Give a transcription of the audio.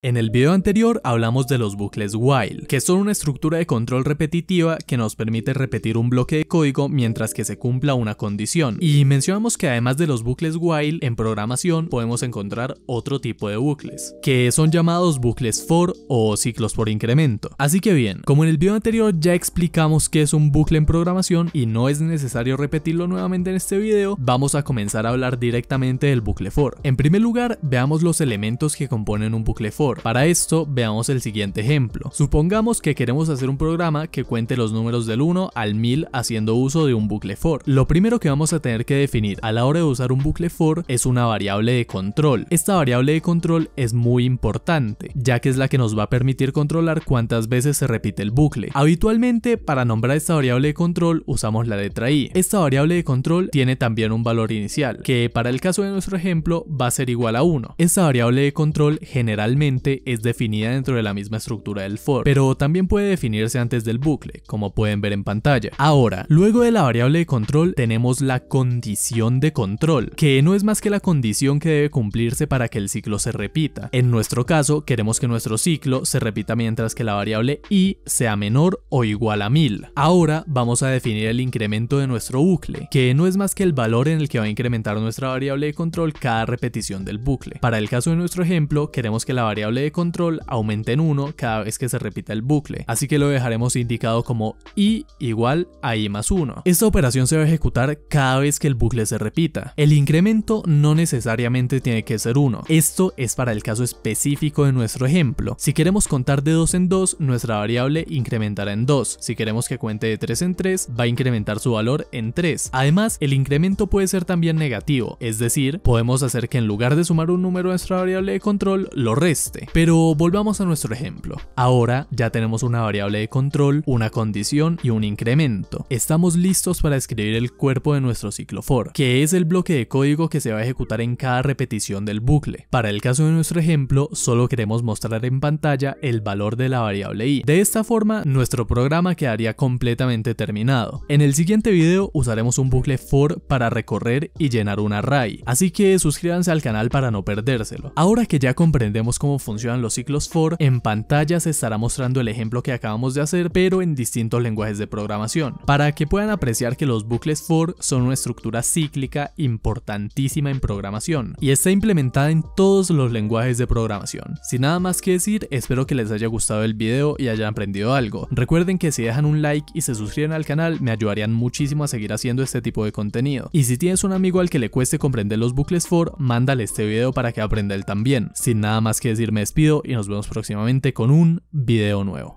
En el video anterior hablamos de los bucles while, que son una estructura de control repetitiva que nos permite repetir un bloque de código mientras que se cumpla una condición. Y mencionamos que además de los bucles while en programación podemos encontrar otro tipo de bucles, que son llamados bucles for o ciclos por incremento. Así que bien, como en el video anterior ya explicamos qué es un bucle en programación y no es necesario repetirlo nuevamente en este video, vamos a comenzar a hablar directamente del bucle for. En primer lugar, veamos los elementos que componen un bucle for para esto, veamos el siguiente ejemplo. Supongamos que queremos hacer un programa que cuente los números del 1 al 1000 haciendo uso de un bucle for. Lo primero que vamos a tener que definir a la hora de usar un bucle for es una variable de control. Esta variable de control es muy importante, ya que es la que nos va a permitir controlar cuántas veces se repite el bucle. Habitualmente, para nombrar esta variable de control usamos la letra i. Esta variable de control tiene también un valor inicial, que para el caso de nuestro ejemplo va a ser igual a 1. Esta variable de control generalmente es definida dentro de la misma estructura del for, pero también puede definirse antes del bucle, como pueden ver en pantalla. Ahora, luego de la variable de control tenemos la condición de control, que no es más que la condición que debe cumplirse para que el ciclo se repita. En nuestro caso, queremos que nuestro ciclo se repita mientras que la variable i sea menor o igual a 1000. Ahora vamos a definir el incremento de nuestro bucle, que no es más que el valor en el que va a incrementar nuestra variable de control cada repetición del bucle. Para el caso de nuestro ejemplo, queremos que la variable de control aumente en 1 cada vez que se repita el bucle, así que lo dejaremos indicado como i igual a i más 1. Esta operación se va a ejecutar cada vez que el bucle se repita. El incremento no necesariamente tiene que ser 1, esto es para el caso específico de nuestro ejemplo. Si queremos contar de 2 en 2, nuestra variable incrementará en 2, si queremos que cuente de 3 en 3, va a incrementar su valor en 3. Además, el incremento puede ser también negativo, es decir, podemos hacer que en lugar de sumar un número a nuestra variable de control, lo reste pero volvamos a nuestro ejemplo. Ahora ya tenemos una variable de control, una condición y un incremento. Estamos listos para escribir el cuerpo de nuestro ciclo for, que es el bloque de código que se va a ejecutar en cada repetición del bucle. Para el caso de nuestro ejemplo, solo queremos mostrar en pantalla el valor de la variable i. De esta forma, nuestro programa quedaría completamente terminado. En el siguiente video usaremos un bucle for para recorrer y llenar un array, así que suscríbanse al canal para no perdérselo. Ahora que ya comprendemos cómo funciona, funcionan los ciclos for, en pantalla se estará mostrando el ejemplo que acabamos de hacer, pero en distintos lenguajes de programación, para que puedan apreciar que los bucles for son una estructura cíclica importantísima en programación, y está implementada en todos los lenguajes de programación. Sin nada más que decir, espero que les haya gustado el video y hayan aprendido algo. Recuerden que si dejan un like y se suscriben al canal, me ayudarían muchísimo a seguir haciendo este tipo de contenido. Y si tienes un amigo al que le cueste comprender los bucles for, mándale este video para que aprenda él también. Sin nada más que decirme despido y nos vemos próximamente con un video nuevo.